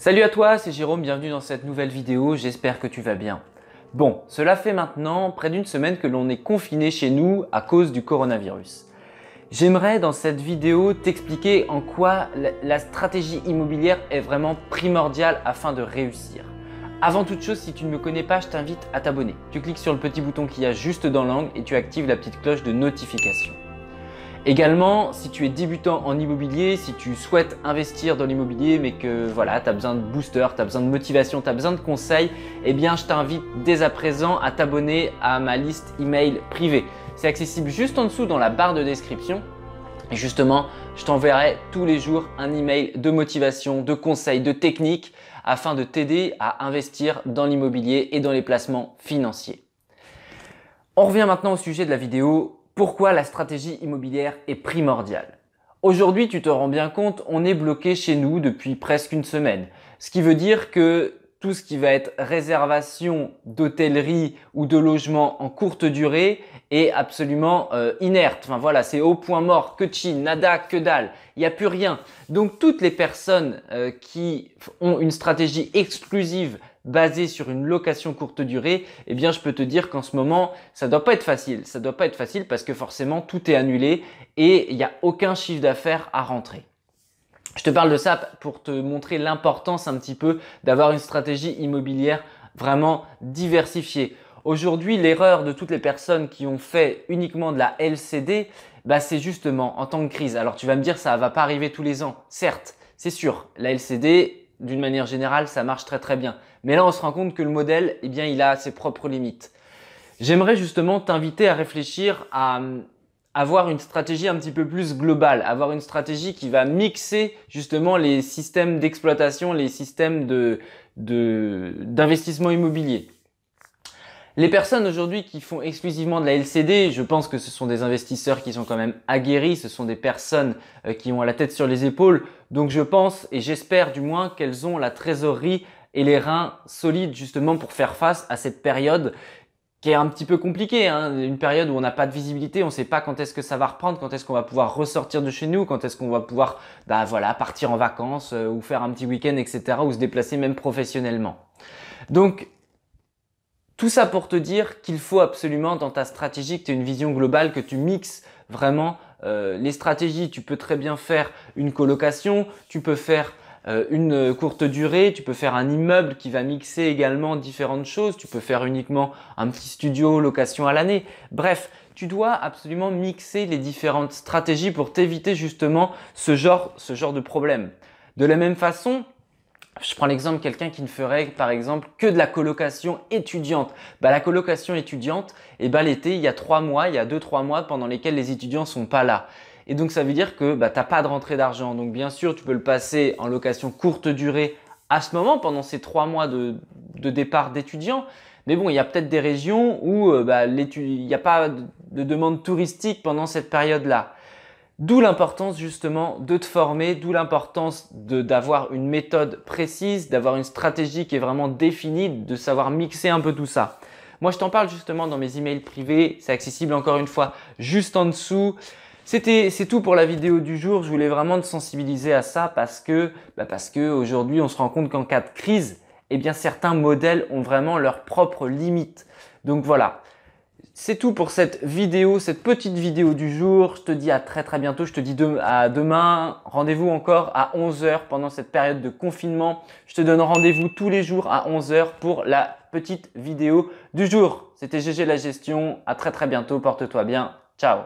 Salut à toi, c'est Jérôme, bienvenue dans cette nouvelle vidéo, j'espère que tu vas bien. Bon, cela fait maintenant près d'une semaine que l'on est confiné chez nous à cause du coronavirus. J'aimerais dans cette vidéo t'expliquer en quoi la stratégie immobilière est vraiment primordiale afin de réussir. Avant toute chose, si tu ne me connais pas, je t'invite à t'abonner. Tu cliques sur le petit bouton qu'il y a juste dans l'angle et tu actives la petite cloche de notification. Également, si tu es débutant en immobilier, si tu souhaites investir dans l'immobilier mais que voilà, tu as besoin de booster, tu as besoin de motivation, tu as besoin de conseils, eh bien je t'invite dès à présent à t'abonner à ma liste email privée. C'est accessible juste en dessous dans la barre de description. Et justement, je t'enverrai tous les jours un email de motivation, de conseils, de techniques afin de t'aider à investir dans l'immobilier et dans les placements financiers. On revient maintenant au sujet de la vidéo pourquoi la stratégie immobilière est primordiale Aujourd'hui, tu te rends bien compte, on est bloqué chez nous depuis presque une semaine. Ce qui veut dire que tout ce qui va être réservation d'hôtellerie ou de logement en courte durée est absolument euh, inerte. Enfin voilà, c'est au point mort, que chi, nada, que dalle, il n'y a plus rien. Donc toutes les personnes euh, qui ont une stratégie exclusive basé sur une location courte durée, eh bien je peux te dire qu'en ce moment, ça doit pas être facile. Ça doit pas être facile parce que forcément tout est annulé et il n'y a aucun chiffre d'affaires à rentrer. Je te parle de ça pour te montrer l'importance un petit peu d'avoir une stratégie immobilière vraiment diversifiée. Aujourd'hui, l'erreur de toutes les personnes qui ont fait uniquement de la LCD, bah, c'est justement en temps de crise. Alors tu vas me dire, ça va pas arriver tous les ans. Certes, c'est sûr, la LCD, d'une manière générale, ça marche très très bien. Mais là, on se rend compte que le modèle, eh bien, il a ses propres limites. J'aimerais justement t'inviter à réfléchir à hum, avoir une stratégie un petit peu plus globale, avoir une stratégie qui va mixer justement les systèmes d'exploitation, les systèmes de d'investissement immobilier. Les personnes aujourd'hui qui font exclusivement de la LCD, je pense que ce sont des investisseurs qui sont quand même aguerris, ce sont des personnes euh, qui ont la tête sur les épaules, donc je pense et j'espère du moins qu'elles ont la trésorerie et les reins solides justement pour faire face à cette période qui est un petit peu compliquée, hein. une période où on n'a pas de visibilité, on ne sait pas quand est-ce que ça va reprendre, quand est-ce qu'on va pouvoir ressortir de chez nous, quand est-ce qu'on va pouvoir bah voilà, partir en vacances euh, ou faire un petit week-end, etc., ou se déplacer même professionnellement. Donc tout ça pour te dire qu'il faut absolument dans ta stratégie que tu aies une vision globale, que tu mixes vraiment euh, les stratégies. Tu peux très bien faire une colocation, tu peux faire euh, une courte durée, tu peux faire un immeuble qui va mixer également différentes choses, tu peux faire uniquement un petit studio, location à l'année. Bref, tu dois absolument mixer les différentes stratégies pour t'éviter justement ce genre, ce genre de problème. De la même façon, je prends l'exemple quelqu'un qui ne ferait par exemple que de la colocation étudiante. Bah, la colocation étudiante, et eh ben, l'été, il y a trois mois, il y a deux, trois mois pendant lesquels les étudiants sont pas là. Et donc ça veut dire que bah, tu n'as pas de rentrée d'argent. Donc bien sûr, tu peux le passer en location courte durée à ce moment, pendant ces trois mois de, départ d'étudiants. Mais bon, il y a peut-être des régions où euh, bah, il n'y a pas de demande touristique pendant cette période-là. D'où l'importance justement de te former, d'où l'importance d'avoir une méthode précise, d'avoir une stratégie qui est vraiment définie, de savoir mixer un peu tout ça. Moi, je t'en parle justement dans mes emails privés. C'est accessible encore une fois juste en dessous. C'était, c'est tout pour la vidéo du jour. Je voulais vraiment te sensibiliser à ça parce que, bah, parce que aujourd'hui, on se rend compte qu'en cas de crise, eh bien, certains modèles ont vraiment leurs propres limites. Donc voilà c'est tout pour cette vidéo, cette petite vidéo du jour. Je te dis à très très bientôt, je te dis à demain. Rendez-vous encore à 11h pendant cette période de confinement. Je te donne rendez-vous tous les jours à 11h pour la petite vidéo du jour. C'était GG La Gestion, à très très bientôt, porte-toi bien, ciao